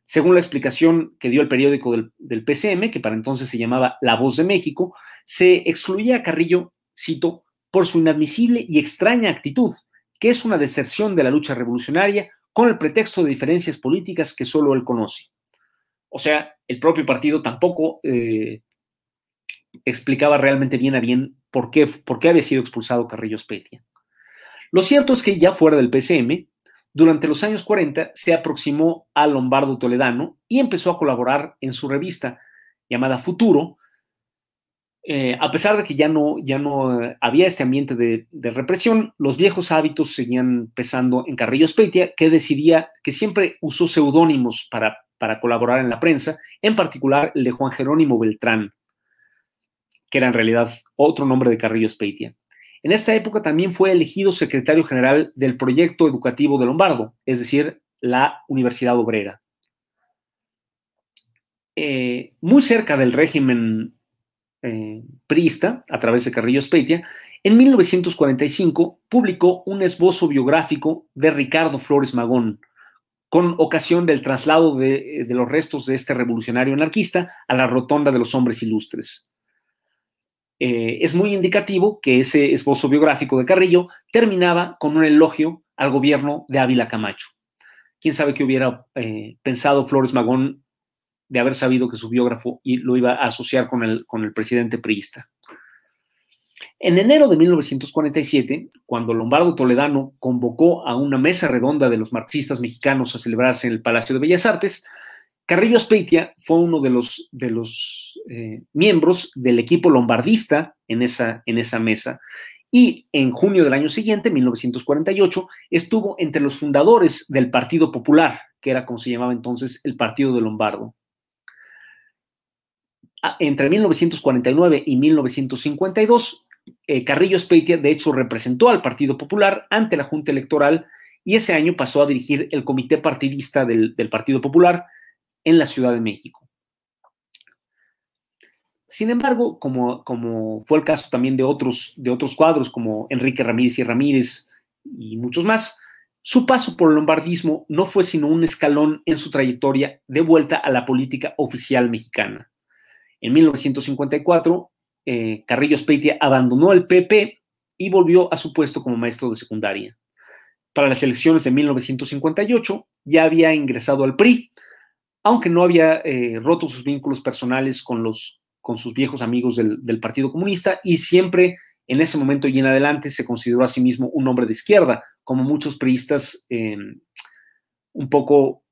Según la explicación que dio el periódico del, PCM, que para entonces se llamaba La Voz de México, se excluía a Carrillo, cito, por su inadmisible y extraña actitud, que es una deserción de la lucha revolucionaria con el pretexto de diferencias políticas que solo él conoce. O sea, el propio partido tampoco eh, explicaba realmente bien a bien por qué, por qué había sido expulsado Carrillo Espetia. Lo cierto es que ya fuera del PCM, durante los años 40 se aproximó a Lombardo Toledano y empezó a colaborar en su revista llamada Futuro, eh, a pesar de que ya no, ya no eh, había este ambiente de, represión, los viejos hábitos seguían pesando en Carrillo Speitia, que decidía, que siempre usó seudónimos para, para colaborar en la prensa, en particular el de Juan Jerónimo Beltrán, que era en realidad otro nombre de Carrillo Speitia. En esta época también fue elegido secretario general del proyecto educativo de Lombardo, es decir, la Universidad Obrera. Eh, muy cerca del régimen prista, eh, priista, a través de Carrillo Speitia, en 1945 publicó un esbozo biográfico de Ricardo Flores Magón, con ocasión del traslado de los restos de este revolucionario anarquista a la Rotonda de los Hombres Ilustres. Eh, es muy indicativo que ese esbozo biográfico de Carrillo terminaba con un elogio al gobierno de Ávila Camacho. ¿Quién sabe qué hubiera eh, pensado Flores Magón de haber sabido que su biógrafo lo iba a asociar con el, con el presidente priista? En enero de 1947, cuando Lombardo Toledano convocó a una mesa redonda de los marxistas mexicanos a celebrarse en el Palacio de Bellas Artes, Carrillo Speitia fue uno de los, de los eh, miembros del equipo lombardista en esa, en esa mesa y en junio del año siguiente, 1948, estuvo entre los fundadores del Partido Popular, que era como se llamaba entonces el Partido de Lombardo. Ah, entre 1949 y 1952, eh, Carrillo Speitia, de hecho, representó al Partido Popular ante la Junta Electoral y ese año pasó a dirigir el comité partidista del Partido Popular, en la Ciudad de México. Sin embargo, como, fue el caso también de otros, de otros cuadros como Enrique Ramírez y Ramírez y muchos más, su paso por el lombardismo no fue sino un escalón en su trayectoria de vuelta a la política oficial mexicana. En 1954, eh, Carrillo Espeitia abandonó el PP y volvió a su puesto como maestro de secundaria. Para las elecciones de 1958 ya había ingresado al PRI, aunque no había eh, roto sus vínculos personales con, los, con sus viejos amigos del, Partido Comunista y siempre en ese momento y en adelante se consideró a sí mismo un hombre de izquierda, como muchos priistas em, un poco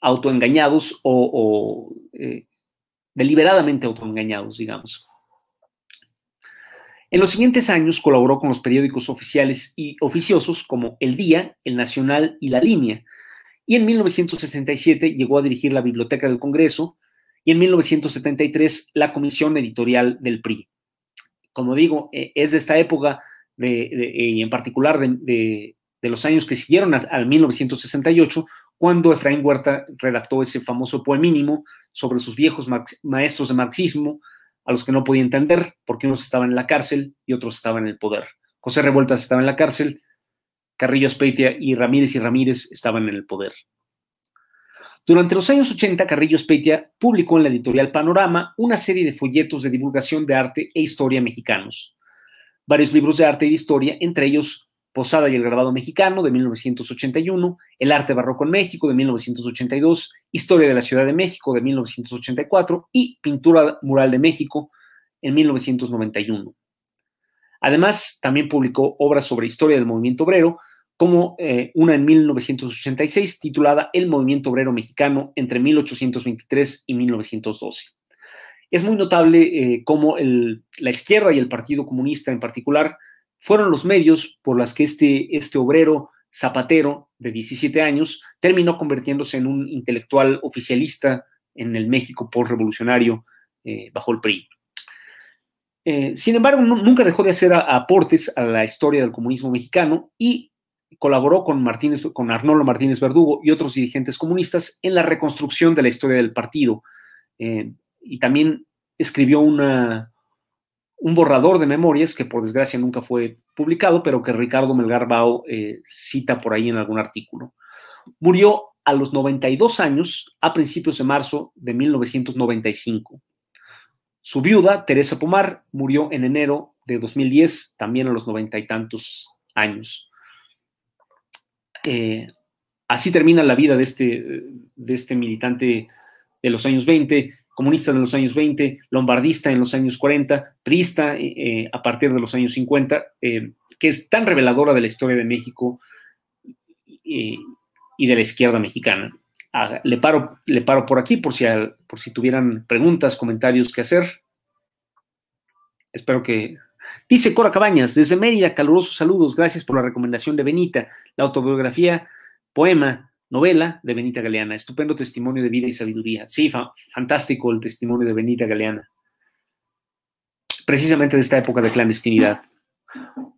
autoengañados o, o eh, deliberadamente autoengañados, digamos. En los siguientes años colaboró con los periódicos oficiales y oficiosos como El Día, El Nacional y La Línea, y en 1967 llegó a dirigir la Biblioteca del Congreso y en 1973 la Comisión Editorial del PRI. Como digo, e, es de esta época e, y en particular de, los años que siguieron al 1968 cuando Efraín Huerta redactó ese famoso poemínimo sobre sus viejos maestros de marxismo a los que no podía entender porque unos estaban en la cárcel y otros estaban en el poder. José Revueltas estaba en la cárcel Carrillo Speitia y Ramírez y Ramírez estaban en el poder. Durante los años 80, Carrillo Speitia publicó en la editorial Panorama una serie de folletos de divulgación de arte e historia mexicanos. Varios libros de arte y de historia, entre ellos Posada y el Grabado Mexicano de 1981, El Arte Barroco en México de 1982, Historia de la Ciudad de México de 1984 y Pintura Mural de México en 1991. Además, también publicó obras sobre historia del movimiento obrero, como eh, una en 1986 titulada El movimiento obrero mexicano entre 1823 y 1912. Es muy notable eh, cómo la izquierda y el Partido Comunista en particular fueron los medios por los que este, este obrero zapatero de 17 años terminó convirtiéndose en un intelectual oficialista en el México postrevolucionario eh, bajo el PRI. Eh, sin embargo, nunca dejó de hacer aportes a la historia del comunismo mexicano y colaboró con, Martínez, con Arnoldo Martínez Verdugo y otros dirigentes comunistas en la reconstrucción de la historia del partido. Eh, y también escribió un borrador de memorias que por desgracia nunca fue publicado, pero que Ricardo Melgar Bao eh, cita por ahí en algún artículo. Murió a los 92 años a principios de marzo de 1995. Su viuda, Teresa Pomar, murió en enero de 2010, también a los noventa y tantos años. Eh, así termina la vida de este, de este militante de los años 20, comunista de los años 20, lombardista en los años 40, priista eh, a partir de los años 50, eh, que es tan reveladora de la historia de México y de la izquierda mexicana. Ah, le, paro, le paro por aquí por si, por si tuvieran preguntas, comentarios que hacer. Espero que Dice Cora Cabañas, desde Mérida, calurosos saludos, gracias por la recomendación de Benita, la autobiografía, poema, novela de Benita Galeana, estupendo testimonio de vida y sabiduría. Sí, fantástico el testimonio de Benita Galeana, precisamente de esta época de clandestinidad.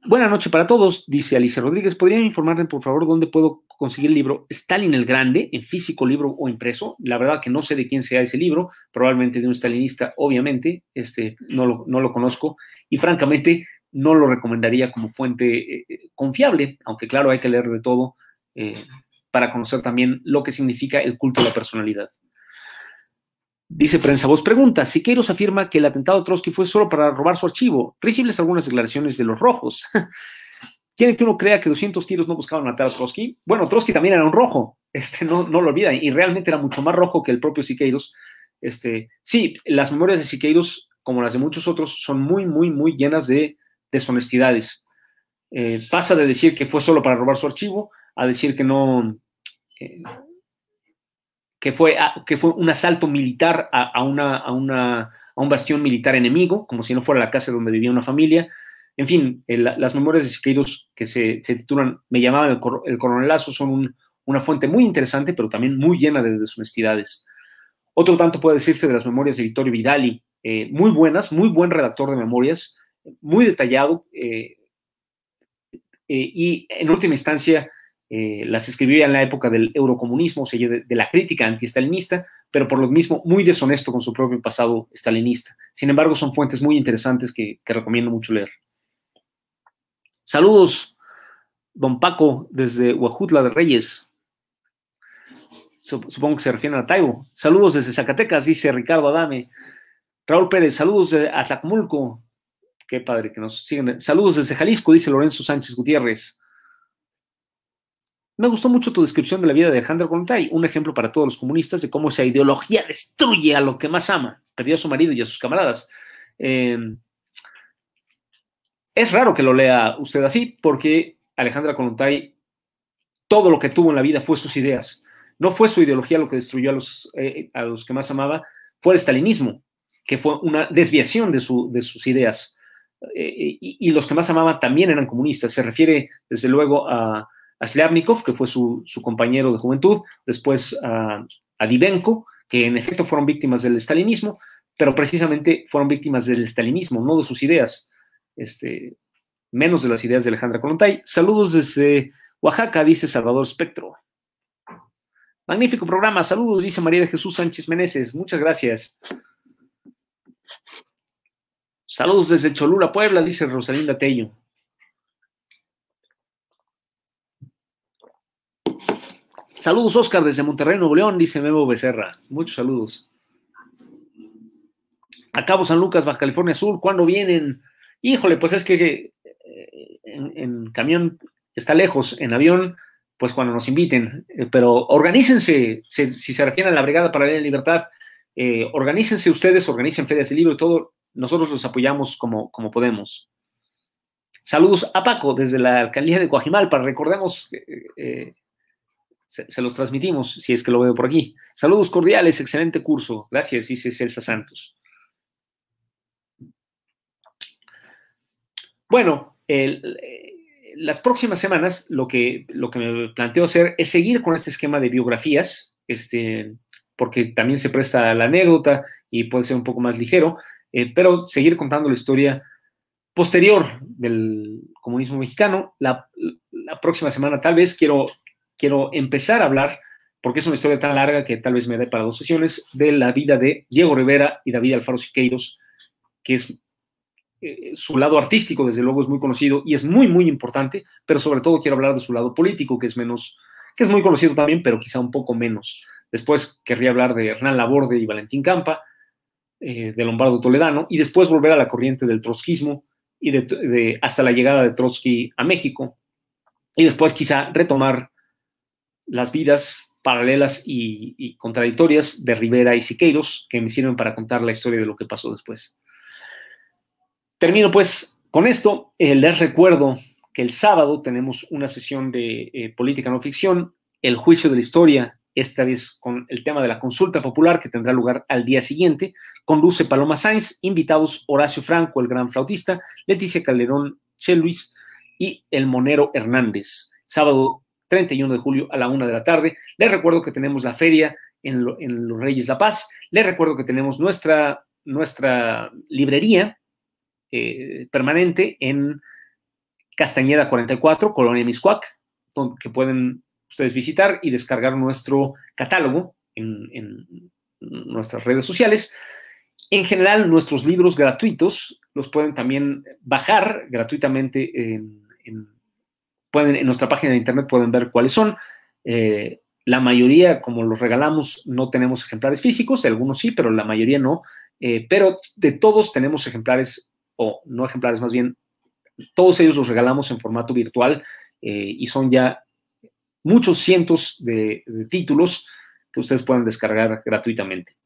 Buenas noches para todos, dice Alicia Rodríguez. ¿Podrían informarme, por favor, dónde puedo conseguir el libro Stalin el Grande, en físico, libro o impreso? La verdad que no sé de quién sea ese libro, probablemente de un stalinista, obviamente, este, no, lo, conozco. Y francamente, no lo recomendaría como fuente eh, eh, confiable, aunque claro, hay que leer de todo eh, para conocer también lo que significa el culto a la personalidad. Dice Prensa Voz, pregunta, Siqueiros afirma que el atentado a Trotsky fue solo para robar su archivo. Recibles algunas declaraciones de los rojos. ¿Quieren que uno crea que 200 tiros no buscaban matar a Trotsky? Bueno, Trotsky también era un rojo, este, no, no lo olvida, y realmente era mucho más rojo que el propio Siqueiros. Este, sí, las memorias de Siqueiros, como las de muchos otros, son muy, muy, muy llenas de deshonestidades. Eh, pasa de decir que fue solo para robar su archivo a decir que no, eh, que fue, que fue un asalto militar a, a, un bastión militar enemigo, como si no fuera la casa donde vivía una familia. En fin, las memorias de Siqueiros que se, se titulan Me llamaban el, coronel coronelazo son una fuente muy interesante, pero también muy llena de deshonestidades. Otro tanto puede decirse de las memorias de Vittorio Vidali, eh, muy buenas, muy buen redactor de memorias, muy detallado eh, eh, y en última instancia eh, las escribió en la época del eurocomunismo, de, la crítica antiestalinista, pero por lo mismo muy deshonesto con su propio pasado estalinista. Sin embargo, son fuentes muy interesantes que, recomiendo mucho leer. Saludos, don Paco, desde Huajutla de Reyes. Supongo que se refieren a Taibo. Saludos desde Zacatecas, dice Ricardo Adame. Raúl Pérez, saludos de Atlacomulco. Qué padre que nos siguen. Saludos desde Jalisco, dice Lorenzo Sánchez Gutiérrez. Me gustó mucho tu descripción de la vida de Alejandra Kolontai, un ejemplo para todos los comunistas de cómo esa ideología destruye a lo que más ama. Perdió a su marido y a sus camaradas. Em, es raro que lo lea usted así, porque Alejandra Colontay todo lo que tuvo en la vida fue sus ideas. No fue su ideología lo que destruyó a los, eh, a los que más amaba, fue el stalinismo, que fue una desviación de, de sus ideas. Eh, eh, y, y, los que más amaba también eran comunistas. Se refiere, desde luego, a, a que fue su, compañero de juventud, después a, a que en efecto fueron víctimas del estalinismo, pero precisamente fueron víctimas del estalinismo, no de sus ideas, este, menos de las ideas de Alejandra Kolontai. Saludos desde Oaxaca, dice Salvador Espectro. Magnífico programa, saludos, dice María de Jesús Sánchez Meneses, muchas gracias. Saludos desde Cholula, Puebla, dice Rosalinda Tello. Saludos, Oscar, desde Monterrey, Nuevo León, dice Memo Becerra. Muchos saludos. A Cabo San Lucas, Baja California Sur, ¿cuándo vienen? Híjole, pues es que eh, en, camión está lejos, en avión, pues cuando nos inviten. Eh, pero organícense, si, se refiere a la Brigada para la Libertad, eh, organícense ustedes, organicen ferias de libro y todo. Nosotros los apoyamos como, como podemos. Saludos a Paco desde la alcaldía de Coajimalpa. Recordemos eh, eh se, los transmitimos, si es que lo veo por aquí. Saludos cordiales, excelente curso. Gracias, dice Celsa Santos. Bueno, eh, las próximas semanas lo que, lo que me planteo hacer es seguir con este esquema de biografías, este, porque también se presta la anécdota y puede ser un poco más ligero, eh, pero seguir contando la historia posterior del comunismo mexicano. la próxima semana tal vez quiero quiero empezar a hablar, porque es una historia tan larga que tal vez me dé para dos sesiones, de la vida de Diego Rivera y David Alfaro Siqueiros, que es eh, su lado artístico, desde luego, es muy conocido y es muy, muy importante, pero sobre todo quiero hablar de su lado político, que es menos, que es muy conocido también, pero quizá un poco menos. Después querría hablar de Hernán Laborde y Valentín Campa, eh, de Lombardo Toledano, y después volver a la corriente del trotskismo y hasta la llegada de Trotsky a México, y después quizá retomar las vidas paralelas y, contradictorias de Rivera y Siqueiros, que me sirven para contar la historia de lo que pasó después. Termino pues con esto. Eh, les recuerdo que el sábado tenemos una sesión de eh, política no ficción, el juicio de la historia, esta vez con el tema de la consulta popular que tendrá lugar al día siguiente. Conduce Paloma Sainz, invitados Horacio Franco, el gran flautista, Leticia Calderón Luis y el monero Hernández. Sábado 31 de julio a la una de la tarde. Les recuerdo que tenemos la feria en, Los Reyes La Paz. Les recuerdo que tenemos nuestra, nuestra librería eh, permanente en Castañeda 44, Colonia Miscuac, que pueden ustedes visitar y descargar nuestro catálogo en, nuestras redes sociales. En general, nuestros libros gratuitos los pueden también bajar gratuitamente en en nuestra página de internet pueden ver cuáles son. Eh, la mayoría, como los regalamos, no tenemos ejemplares físicos, algunos sí, pero la mayoría no. Eh, pero de todos tenemos ejemplares, o no ejemplares más bien, todos ellos los regalamos en formato virtual eh, y son ya muchos cientos de, de títulos que ustedes pueden descargar gratuitamente.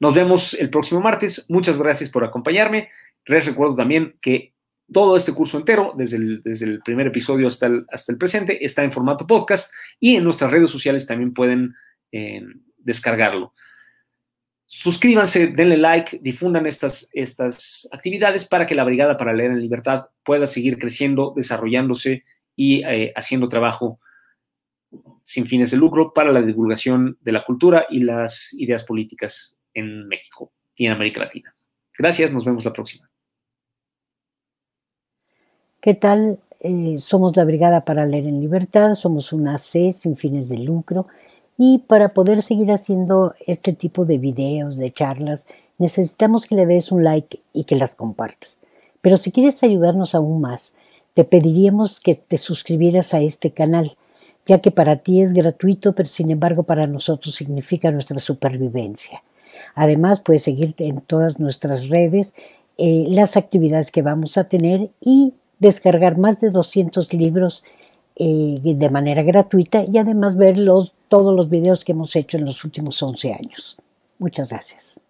Nos vemos el próximo martes. Muchas gracias por acompañarme. Les recuerdo también que todo este curso entero, desde el, primer episodio hasta el, presente, está en formato podcast y en nuestras redes sociales también pueden eh, descargarlo. Suscríbanse, denle like, difundan estas, actividades para que la Brigada para Leer en Libertad pueda seguir creciendo, desarrollándose y eh, haciendo trabajo sin fines de lucro para la divulgación de la cultura y las ideas políticas en México y en América Latina. Gracias, nos vemos la próxima. ¿Qué tal? Eh, somos la Brigada para Leer en Libertad, somos una C sin fines de lucro y para poder seguir haciendo este tipo de videos, de charlas, necesitamos que le des un like y que las compartas. Pero si quieres ayudarnos aún más, te pediríamos que te suscribieras a este canal, ya que para ti es gratuito, pero sin embargo para nosotros significa nuestra supervivencia. Además, puedes seguirte en todas nuestras redes, eh, las actividades que vamos a tener y descargar más de 200 libros eh, de manera gratuita y además ver todos los videos que hemos hecho en los últimos 11 años. Muchas gracias.